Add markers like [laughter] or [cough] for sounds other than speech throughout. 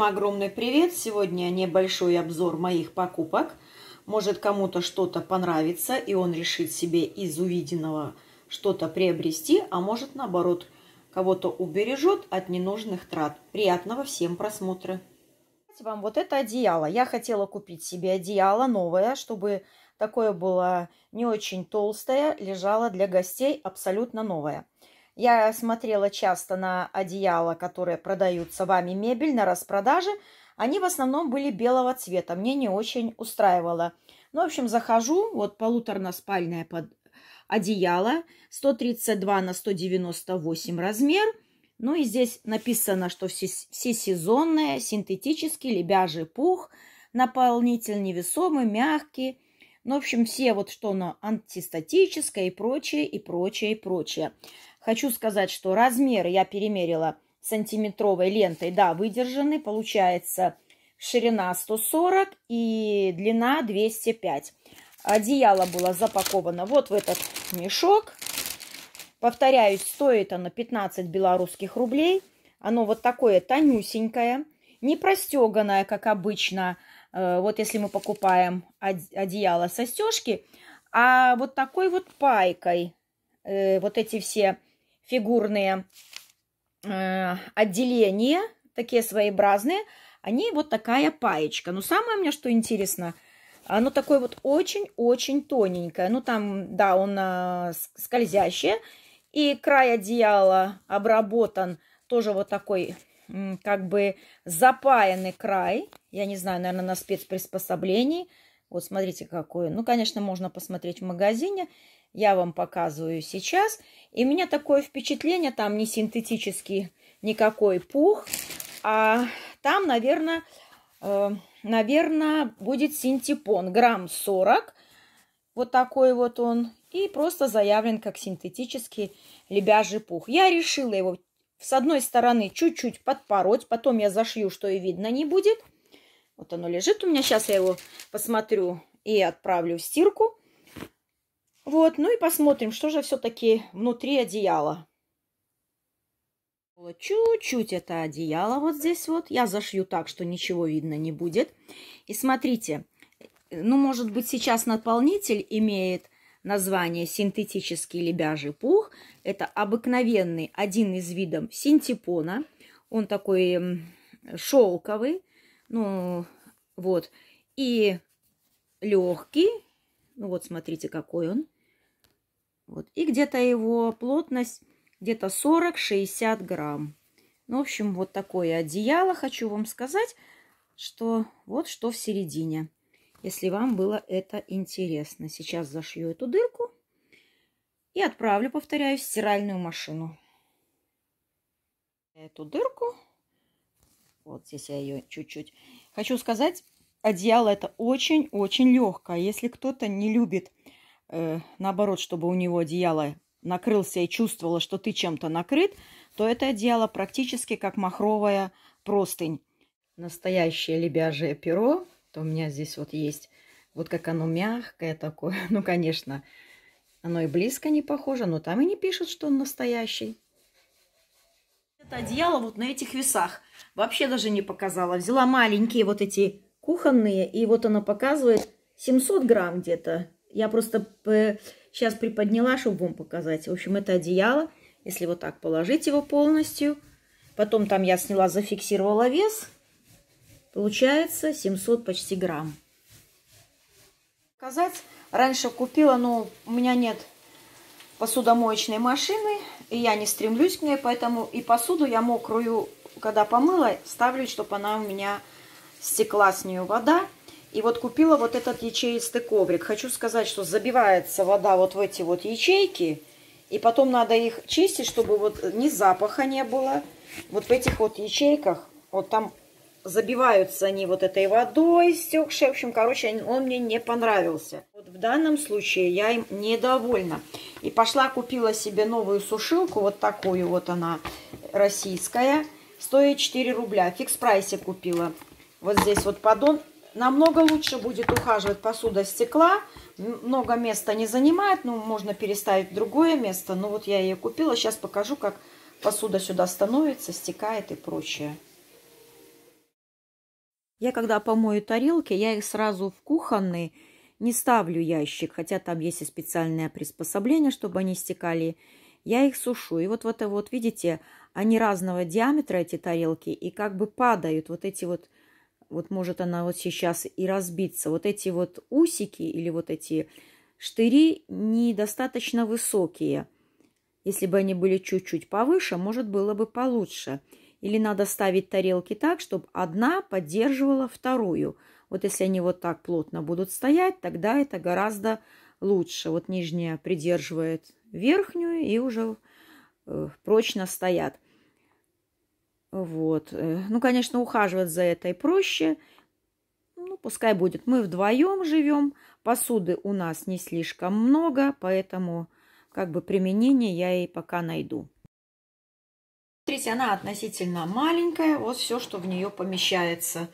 Огромный привет! Сегодня небольшой обзор моих покупок. Может кому-то что-то понравится, и он решит себе из увиденного что-то приобрести, а может наоборот, кого-то убережет от ненужных трат. Приятного всем просмотра! Вам вот это одеяло. Я хотела купить себе одеяло новое, чтобы такое было не очень толстое, лежало для гостей абсолютно новое. Я смотрела часто на одеяла, которые продаются вами мебель на распродаже. Они в основном были белого цвета. Мне не очень устраивало. Ну, в общем, захожу. Вот полуторно-спальное под... одеяло. 132 на 198 размер. Ну и здесь написано, что всесезонное, синтетический, лебяжий пух, наполнитель невесомый, мягкий. Ну, в общем, все вот что оно антистатическое и прочее, и прочее, и прочее. Хочу сказать, что размеры я перемерила сантиметровой лентой. Да, выдержаны. Получается ширина 140 и длина 205. Одеяло было запаковано вот в этот мешок. Повторяюсь, стоит оно 15 белорусских рублей. Оно вот такое тонюсенькое, не простеганное, как обычно. Э, вот если мы покупаем одеяло со стежки, а вот такой вот пайкой. Э, вот эти все фигурные э, отделения, такие своеобразные, они вот такая паечка. Но самое мне, что интересно, оно такое вот очень-очень тоненькое. Ну, там, да, он э, скользящее. И край одеяла обработан тоже вот такой как бы запаянный край. Я не знаю, наверное, на спецприспособлении. Вот смотрите, какой. Ну, конечно, можно посмотреть в магазине я вам показываю сейчас. И у меня такое впечатление, там не синтетический никакой пух, а там, наверное, э, наверное, будет синтепон. Грамм 40. Вот такой вот он. И просто заявлен как синтетический лебяжий пух. Я решила его с одной стороны чуть-чуть подпороть. Потом я зашью, что и видно не будет. Вот оно лежит у меня. Сейчас я его посмотрю и отправлю в стирку. Вот, ну и посмотрим, что же все-таки внутри одеяла. Чуть-чуть это одеяло вот здесь вот. Я зашью так, что ничего видно не будет. И смотрите, ну, может быть, сейчас наполнитель имеет название синтетический лебяжий пух. Это обыкновенный, один из видов синтепона. Он такой шелковый, ну, вот, и легкий. Ну, вот, смотрите, какой он. Вот. И где-то его плотность где-то 40-60 грамм. Ну, в общем, вот такое одеяло. Хочу вам сказать, что вот что в середине. Если вам было это интересно. Сейчас зашью эту дырку и отправлю, повторяю, в стиральную машину. Эту дырку. Вот здесь я ее чуть-чуть. Хочу сказать, одеяло это очень-очень легкое. Если кто-то не любит Э, наоборот, чтобы у него одеяло накрылся и чувствовала, что ты чем-то накрыт, то это одеяло практически как махровая простынь. Настоящее лебяжье перо, то у меня здесь вот есть, вот как оно мягкое такое, [laughs] ну, конечно, оно и близко не похоже, но там и не пишут, что он настоящий. Это одеяло вот на этих весах вообще даже не показала. Взяла маленькие вот эти кухонные, и вот она показывает 700 грамм где-то я просто сейчас приподняла, чтобы вам показать. В общем, это одеяло. Если вот так положить его полностью. Потом там я сняла, зафиксировала вес. Получается 700 почти грамм. Показать. Раньше купила, но у меня нет посудомоечной машины. И я не стремлюсь к ней, поэтому и посуду я мокрую, когда помыла, ставлю, чтобы она у меня стекла с нее вода. И вот купила вот этот ячеистый коврик. Хочу сказать, что забивается вода вот в эти вот ячейки. И потом надо их чистить, чтобы вот ни запаха не было. Вот в этих вот ячейках, вот там забиваются они вот этой водой стекшей. В общем, короче, он мне не понравился. Вот в данном случае я им недовольна. И пошла купила себе новую сушилку, вот такую вот она, российская. Стоит 4 рубля. Фикс прайсе купила. Вот здесь вот поддон намного лучше будет ухаживать посуда стекла. Много места не занимает, но ну, можно переставить в другое место. Но ну, вот я ее купила, сейчас покажу, как посуда сюда становится, стекает и прочее. Я когда помою тарелки, я их сразу в кухонный не ставлю ящик, хотя там есть и специальное приспособление, чтобы они стекали. Я их сушу. И вот это вот видите, они разного диаметра, эти тарелки, и как бы падают вот эти вот вот может она вот сейчас и разбиться. Вот эти вот усики или вот эти штыри недостаточно высокие. Если бы они были чуть-чуть повыше, может было бы получше. Или надо ставить тарелки так, чтобы одна поддерживала вторую. Вот если они вот так плотно будут стоять, тогда это гораздо лучше. Вот нижняя придерживает верхнюю и уже э, прочно стоят. Вот. Э, ну, конечно, ухаживать за этой проще. Ну, пускай будет. Мы вдвоем живем. Посуды у нас не слишком много, поэтому как бы применение я ей пока найду. Смотрите, она относительно маленькая. Вот все, что в нее помещается.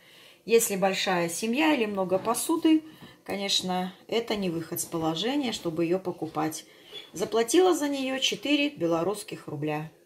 Если большая семья или много посуды, конечно, это не выход с положения, чтобы ее покупать. Заплатила за нее 4 белорусских рубля.